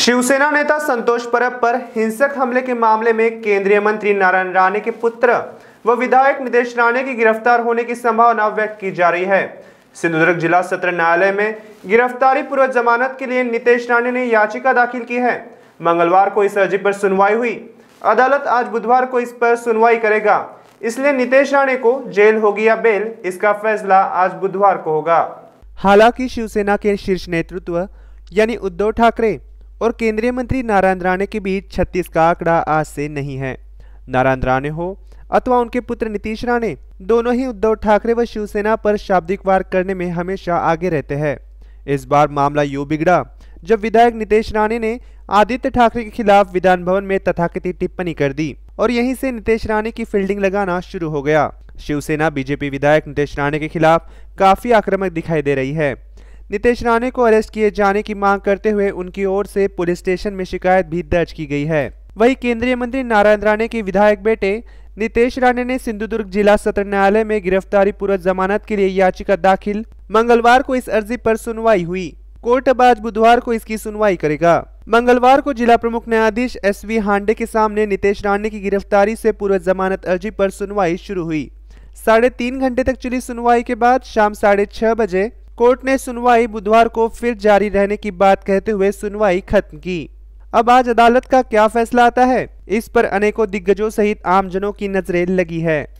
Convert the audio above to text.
शिवसेना नेता संतोष परब पर हिंसक हमले के मामले में केंद्रीय मंत्री नारायण राणे के पुत्र व विधायक नितेश राणे की गिरफ्तार होने की संभावना व्यक्त की जा रही है सिंधुदुर्ग जिला सत्र न्यायालय में गिरफ्तारी पूर्व जमानत के लिए नितेश राणे ने याचिका दाखिल की है मंगलवार को इस अर्जी पर सुनवाई हुई अदालत आज बुधवार को इस पर सुनवाई करेगा इसलिए नितेश राणे को जेल होगी या बेल इसका फैसला आज बुधवार को होगा हालांकि शिवसेना के शीर्ष नेतृत्व यानी उद्धव ठाकरे और केंद्रीय मंत्री नारायण राणे के बीच छत्तीस का आंकड़ा आज से नहीं है नारायण राणे हो अथवा उनके पुत्र नीतीश राणे दोनों ही उद्धव ठाकरे व शिवसेना पर शाब्दिक वार करने में हमेशा आगे रहते हैं इस बार मामला यू बिगड़ा जब विधायक नितेश राणे ने आदित्य ठाकरे के खिलाफ विधान भवन में तथाकथित टिप्पणी कर दी और यहीं से नितेश राणे की फील्डिंग लगाना शुरू हो गया शिवसेना बीजेपी विधायक नितेश राणे के खिलाफ काफी आक्रामक दिखाई दे रही है नितेश राणे को अरेस्ट किए जाने की मांग करते हुए उनकी ओर से पुलिस स्टेशन में शिकायत भी दर्ज की गई है वही केंद्रीय मंत्री नारायण राणे के विधायक बेटे नितेश राणे ने सिंधुदुर्ग जिला सत्र न्यायालय में गिरफ्तारी पूर्व जमानत के लिए याचिका दाखिल मंगलवार को इस अर्जी पर सुनवाई हुई कोर्ट अब आज बुधवार को इसकी सुनवाई करेगा मंगलवार को जिला प्रमुख न्यायाधीश एस वी हांडे के सामने नितेश राणे की गिरफ्तारी से पूर्व जमानत अर्जी पर सुनवाई शुरू हुई साढ़े तीन घंटे तक चली सुनवाई के बाद शाम साढ़े छह बजे कोर्ट ने सुनवाई बुधवार को फिर जारी रहने की बात कहते हुए सुनवाई खत्म की अब आज अदालत का क्या फैसला आता है इस पर अनेकों दिग्गजों सहित आमजनों की नजरें लगी है